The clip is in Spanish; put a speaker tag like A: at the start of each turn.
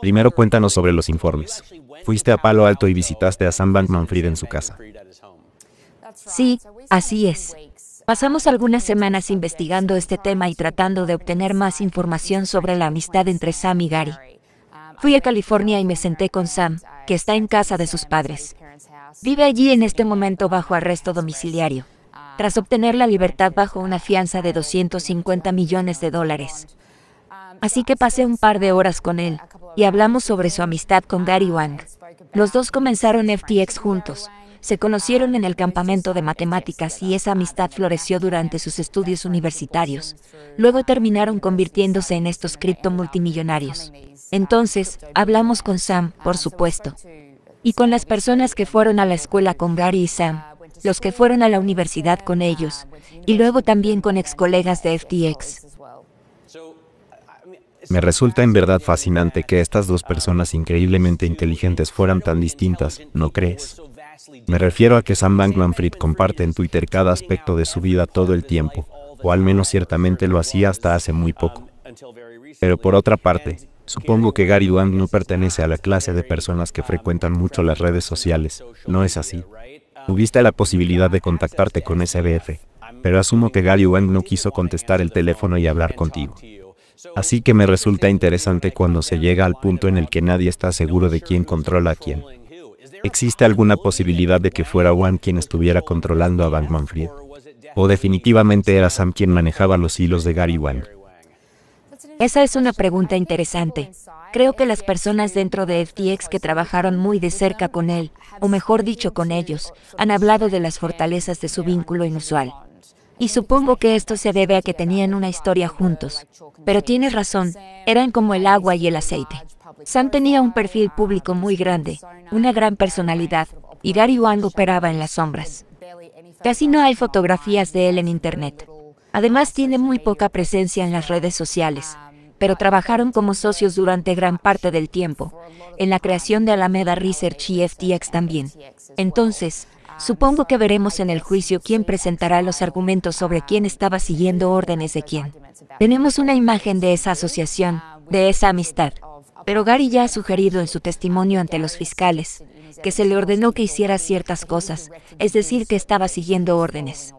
A: Primero cuéntanos sobre los informes. Fuiste a Palo Alto y visitaste a Sam Bankman Fried en su casa.
B: Sí, así es. Pasamos algunas semanas investigando este tema y tratando de obtener más información sobre la amistad entre Sam y Gary. Fui a California y me senté con Sam, que está en casa de sus padres. Vive allí en este momento bajo arresto domiciliario, tras obtener la libertad bajo una fianza de 250 millones de dólares. Así que pasé un par de horas con él, y hablamos sobre su amistad con Gary Wang. Los dos comenzaron FTX juntos. Se conocieron en el campamento de matemáticas y esa amistad floreció durante sus estudios universitarios. Luego terminaron convirtiéndose en estos cripto multimillonarios. Entonces, hablamos con Sam, por supuesto. Y con las personas que fueron a la escuela con Gary y Sam, los que fueron a la universidad con ellos, y luego también con ex colegas de FTX.
A: Me resulta en verdad fascinante que estas dos personas increíblemente inteligentes fueran tan distintas, ¿no crees? Me refiero a que Sam Bankman-Fried comparte en Twitter cada aspecto de su vida todo el tiempo, o al menos ciertamente lo hacía hasta hace muy poco. Pero por otra parte, supongo que Gary Wang no pertenece a la clase de personas que frecuentan mucho las redes sociales, ¿no es así? Tuviste la posibilidad de contactarte con SBF, pero asumo que Gary Wang no quiso contestar el teléfono y hablar contigo. Así que me resulta interesante cuando se llega al punto en el que nadie está seguro de quién controla a quién. ¿Existe alguna posibilidad de que fuera Juan quien estuviera controlando a Bank Manfred? ¿O definitivamente era Sam quien manejaba los hilos de Gary Wang?
B: Esa es una pregunta interesante. Creo que las personas dentro de FTX que trabajaron muy de cerca con él, o mejor dicho con ellos, han hablado de las fortalezas de su vínculo inusual. Y supongo que esto se debe a que tenían una historia juntos. Pero tienes razón, eran como el agua y el aceite. Sam tenía un perfil público muy grande, una gran personalidad, y Gary Wang operaba en las sombras. Casi no hay fotografías de él en Internet. Además tiene muy poca presencia en las redes sociales pero trabajaron como socios durante gran parte del tiempo, en la creación de Alameda Research y FTX también. Entonces, supongo que veremos en el juicio quién presentará los argumentos sobre quién estaba siguiendo órdenes de quién. Tenemos una imagen de esa asociación, de esa amistad. Pero Gary ya ha sugerido en su testimonio ante los fiscales que se le ordenó que hiciera ciertas cosas, es decir, que estaba siguiendo órdenes.